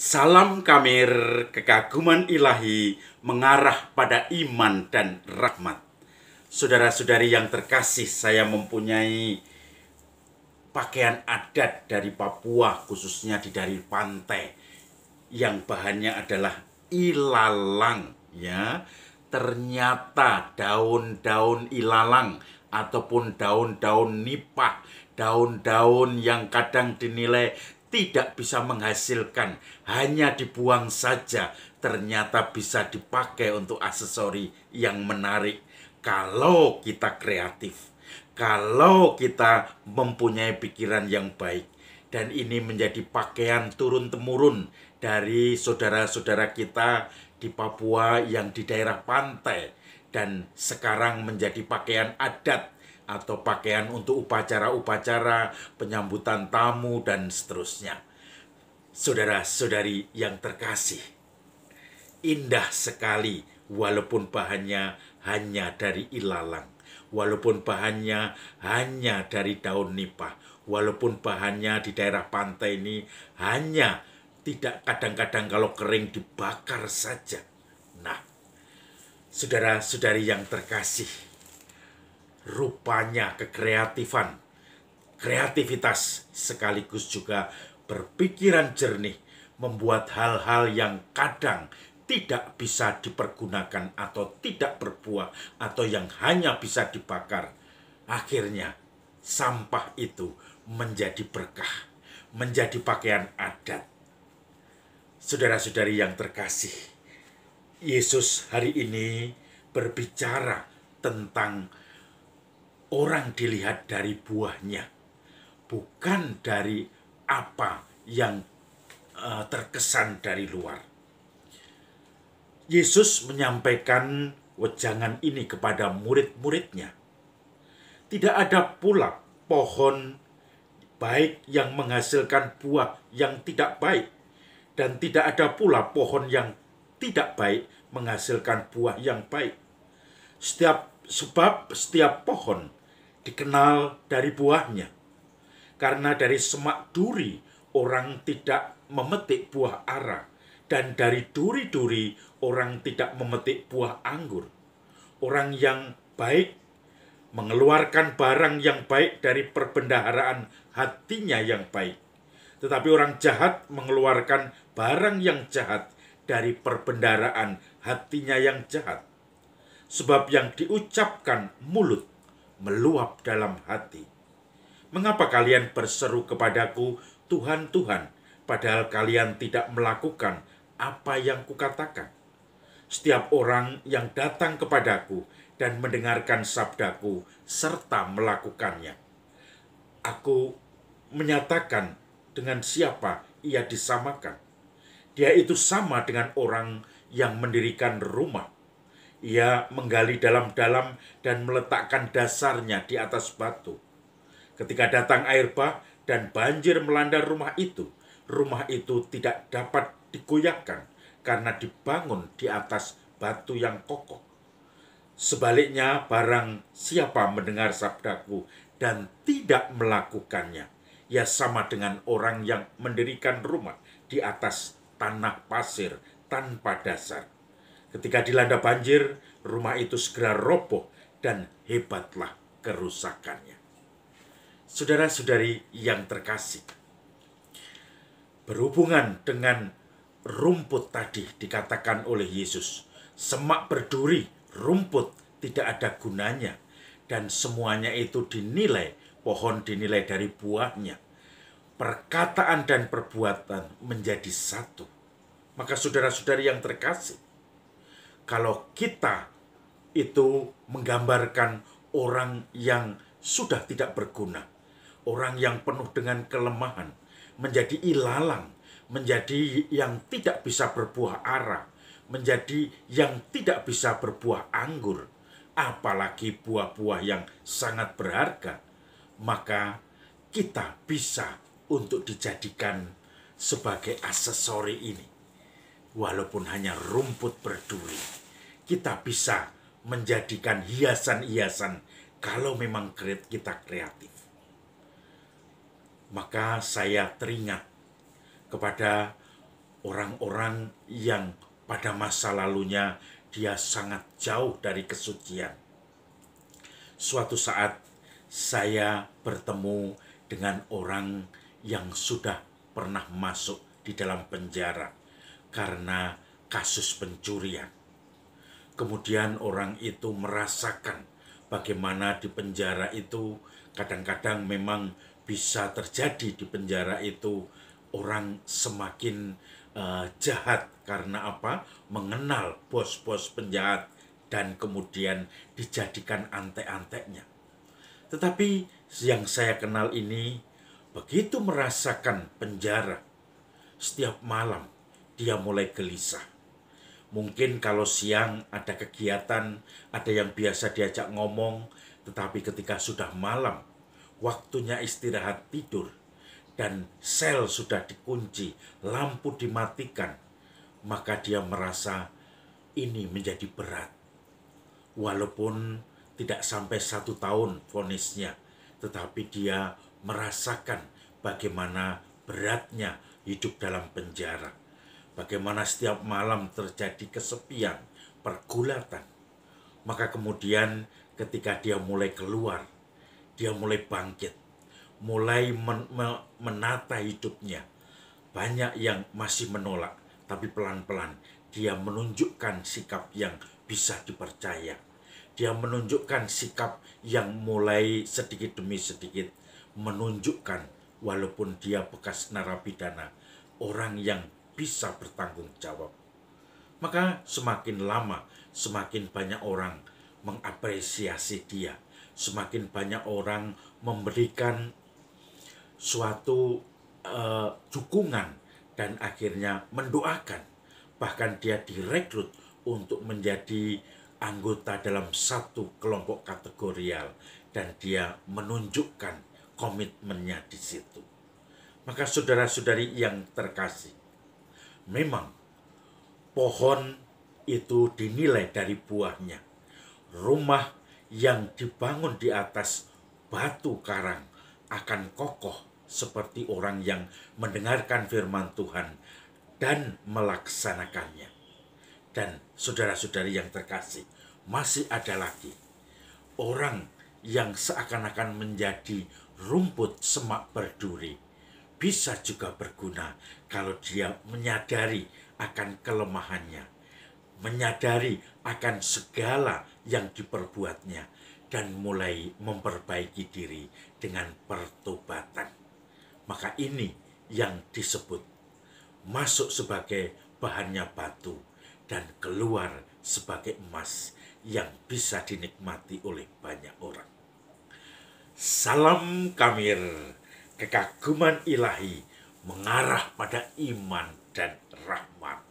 Salam kamir kekaguman ilahi mengarah pada iman dan rahmat. Saudara-saudari yang terkasih, saya mempunyai pakaian adat dari Papua, khususnya di dari pantai, yang bahannya adalah ilalang. Ya, ternyata daun-daun ilalang ataupun daun-daun nipah, daun-daun yang kadang dinilai tidak bisa menghasilkan, hanya dibuang saja, ternyata bisa dipakai untuk aksesori yang menarik kalau kita kreatif, kalau kita mempunyai pikiran yang baik. Dan ini menjadi pakaian turun-temurun dari saudara-saudara kita di Papua yang di daerah pantai dan sekarang menjadi pakaian adat atau pakaian untuk upacara-upacara, penyambutan tamu, dan seterusnya. Saudara-saudari yang terkasih, indah sekali walaupun bahannya hanya dari ilalang, walaupun bahannya hanya dari daun nipah, walaupun bahannya di daerah pantai ini hanya tidak kadang-kadang kalau kering dibakar saja. Nah, saudara-saudari yang terkasih, rupanya kekreatifan, kreativitas sekaligus juga berpikiran jernih membuat hal-hal yang kadang tidak bisa dipergunakan atau tidak berbuah atau yang hanya bisa dibakar. Akhirnya sampah itu menjadi berkah, menjadi pakaian adat. Saudara-saudari yang terkasih, Yesus hari ini berbicara tentang orang dilihat dari buahnya, bukan dari apa yang uh, terkesan dari luar. Yesus menyampaikan wejangan ini kepada murid-muridnya. Tidak ada pula pohon baik yang menghasilkan buah yang tidak baik, dan tidak ada pula pohon yang tidak baik menghasilkan buah yang baik. Setiap sebab setiap pohon dikenal dari buahnya. Karena dari semak duri orang tidak memetik buah ara, dan dari duri-duri orang tidak memetik buah anggur. Orang yang baik mengeluarkan barang yang baik dari perbendaharaan hatinya yang baik. Tetapi orang jahat mengeluarkan barang yang jahat dari perbendaharaan hatinya yang jahat. Sebab yang diucapkan mulut meluap dalam hati. Mengapa kalian berseru kepadaku, Tuhan, Tuhan, padahal kalian tidak melakukan apa yang kukatakan? Setiap orang yang datang kepadaku dan mendengarkan sabdaku serta melakukannya. Aku menyatakan dengan siapa ia disamakan. Dia itu sama dengan orang yang mendirikan rumah ia menggali dalam-dalam dan meletakkan dasarnya di atas batu. Ketika datang air bah dan banjir melanda rumah itu, rumah itu tidak dapat digoyahkan karena dibangun di atas batu yang kokoh. Sebaliknya, barang siapa mendengar sabdaku dan tidak melakukannya, ya sama dengan orang yang mendirikan rumah di atas tanah pasir tanpa dasar Ketika dilanda banjir, rumah itu segera roboh dan hebatlah kerusakannya. Saudara-saudari yang terkasih, berhubungan dengan rumput tadi dikatakan oleh Yesus, semak berduri, rumput tidak ada gunanya dan semuanya itu dinilai, pohon dinilai dari buahnya. Perkataan dan perbuatan menjadi satu. Maka saudara-saudari yang terkasih, kalau kita itu menggambarkan orang yang sudah tidak berguna, orang yang penuh dengan kelemahan, menjadi ilalang, menjadi yang tidak bisa berbuah arah, menjadi yang tidak bisa berbuah anggur, apalagi buah-buah yang sangat berharga, maka kita bisa untuk dijadikan sebagai aksesori ini walaupun hanya rumput berduri, kita bisa menjadikan hiasan-hiasan kalau memang kita kreatif. Maka saya teringat kepada orang-orang yang pada masa lalunya dia sangat jauh dari kesucian. Suatu saat saya bertemu dengan orang yang sudah pernah masuk di dalam penjara karena kasus pencurian. Kemudian orang itu merasakan bagaimana di penjara itu kadang-kadang memang bisa terjadi di penjara itu orang semakin uh, jahat karena apa? Mengenal bos-bos penjahat dan kemudian dijadikan antek-anteknya. Tetapi yang saya kenal ini begitu merasakan penjara setiap malam dia mulai gelisah. Mungkin kalau siang ada kegiatan, ada yang biasa diajak ngomong, tetapi ketika sudah malam, waktunya istirahat tidur, dan sel sudah dikunci, lampu dimatikan, maka dia merasa ini menjadi berat. Walaupun tidak sampai satu tahun vonisnya, tetapi dia merasakan bagaimana beratnya hidup dalam penjara bagaimana setiap malam terjadi kesepian, pergulatan. Maka kemudian ketika dia mulai keluar, dia mulai bangkit, mulai men men menata hidupnya. Banyak yang masih menolak, tapi pelan-pelan dia menunjukkan sikap yang bisa dipercaya. Dia menunjukkan sikap yang mulai sedikit demi sedikit menunjukkan walaupun dia bekas narapidana, orang yang bisa bertanggung jawab. Maka semakin lama, semakin banyak orang mengapresiasi dia. Semakin banyak orang memberikan suatu uh, dukungan dan akhirnya mendoakan. Bahkan dia direkrut untuk menjadi anggota dalam satu kelompok kategorial dan dia menunjukkan komitmennya di situ. Maka saudara-saudari yang terkasih, Memang pohon itu dinilai dari buahnya. Rumah yang dibangun di atas batu karang akan kokoh seperti orang yang mendengarkan firman Tuhan dan melaksanakannya. Dan saudara-saudari yang terkasih, masih ada lagi orang yang seakan-akan menjadi rumput semak berduri bisa juga berguna kalau dia menyadari akan kelemahannya, menyadari akan segala yang diperbuatnya, dan mulai memperbaiki diri dengan pertobatan. Maka ini yang disebut masuk sebagai bahannya batu dan keluar sebagai emas yang bisa dinikmati oleh banyak orang. Salam Kamir kekaguman ilahi mengarah pada iman dan rahmat.